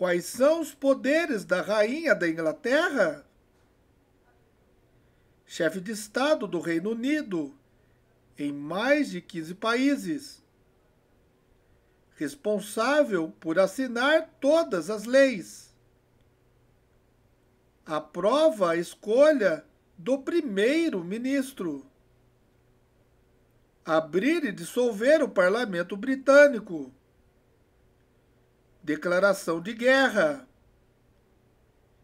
Quais são os poderes da rainha da Inglaterra? Chefe de Estado do Reino Unido, em mais de 15 países. Responsável por assinar todas as leis. Aprova a escolha do primeiro-ministro. Abrir e dissolver o parlamento britânico declaração de guerra,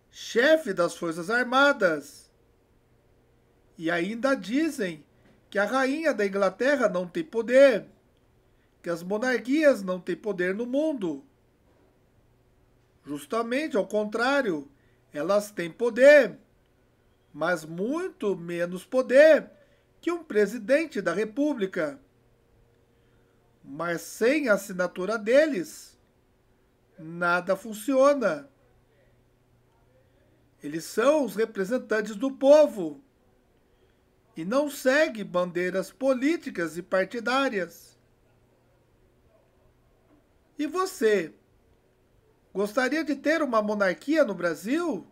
chefe das Forças Armadas. E ainda dizem que a rainha da Inglaterra não tem poder, que as monarquias não têm poder no mundo. Justamente ao contrário, elas têm poder, mas muito menos poder que um presidente da República. Mas sem a assinatura deles, nada funciona. Eles são os representantes do povo e não segue bandeiras políticas e partidárias. E você? Gostaria de ter uma monarquia no Brasil?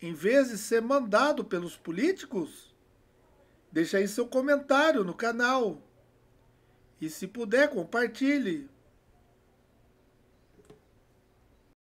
Em vez de ser mandado pelos políticos? Deixe aí seu comentário no canal. E se puder, compartilhe.